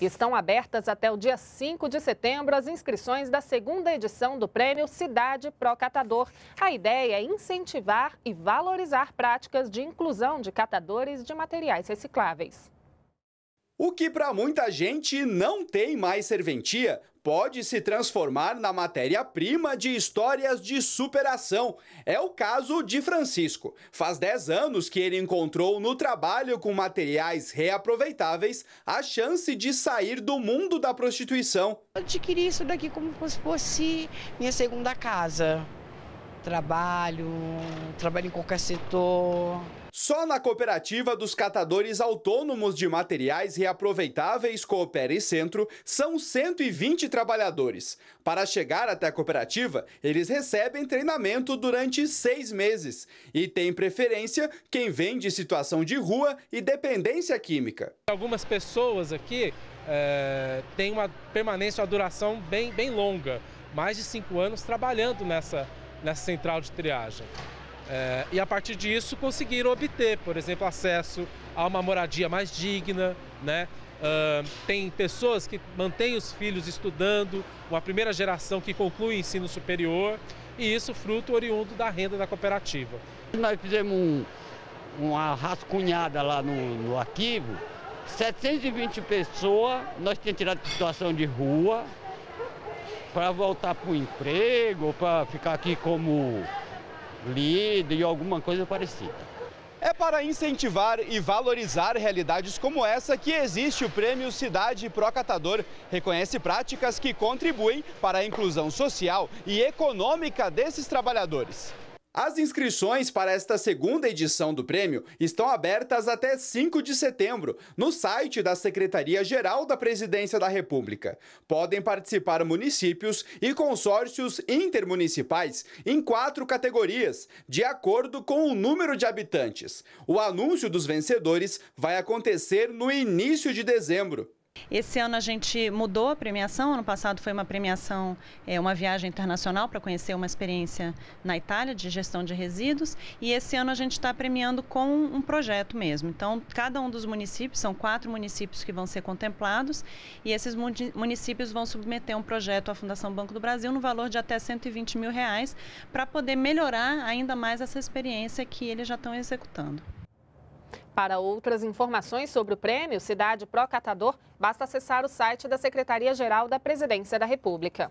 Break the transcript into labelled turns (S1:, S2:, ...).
S1: Estão abertas até o dia 5 de setembro as inscrições da segunda edição do prêmio Cidade Pro Catador. A ideia é incentivar e valorizar práticas de inclusão de catadores de materiais recicláveis.
S2: O que para muita gente não tem mais serventia pode se transformar na matéria-prima de histórias de superação. É o caso de Francisco. Faz 10 anos que ele encontrou no trabalho com materiais reaproveitáveis a chance de sair do mundo da prostituição. Eu adquiri isso daqui como se fosse
S1: minha segunda casa. Trabalho, trabalho em qualquer setor
S2: só na cooperativa dos catadores autônomos de materiais reaproveitáveis Coopera e Centro são 120 trabalhadores. Para chegar até a cooperativa, eles recebem treinamento durante seis meses e tem preferência quem vem de situação de rua e dependência química.
S3: Algumas pessoas aqui é, têm uma permanência, uma duração bem, bem longa, mais de cinco anos trabalhando nessa, nessa central de triagem. É, e a partir disso conseguiram obter, por exemplo, acesso a uma moradia mais digna, né? Uh, tem pessoas que mantêm os filhos estudando, uma primeira geração que conclui o ensino superior, e isso fruto oriundo da renda da cooperativa. Nós fizemos um, uma rascunhada lá no, no arquivo, 720
S2: pessoas, nós tínhamos tirado de situação de rua, para voltar para o emprego, para ficar aqui como lido e alguma coisa parecida é para incentivar e valorizar realidades como essa que existe o Prêmio Cidade Pro Catador. Reconhece práticas que contribuem para a inclusão social e econômica desses trabalhadores. As inscrições para esta segunda edição do prêmio estão abertas até 5 de setembro no site da Secretaria-Geral da Presidência da República. Podem participar municípios e consórcios intermunicipais em quatro categorias, de acordo com o número de habitantes. O anúncio dos vencedores vai acontecer no início de dezembro.
S4: Esse ano a gente mudou a premiação. Ano passado foi uma premiação, é, uma viagem internacional para conhecer uma experiência na Itália de gestão de resíduos. E esse ano a gente está premiando com um projeto mesmo. Então, cada um dos municípios, são quatro municípios que vão ser contemplados, e esses municípios vão submeter um projeto à Fundação Banco do Brasil no valor de até 120 mil reais para poder melhorar ainda mais essa experiência que eles já estão executando.
S1: Para outras informações sobre o prêmio Cidade Pro Catador, basta acessar o site da Secretaria-Geral da Presidência da República.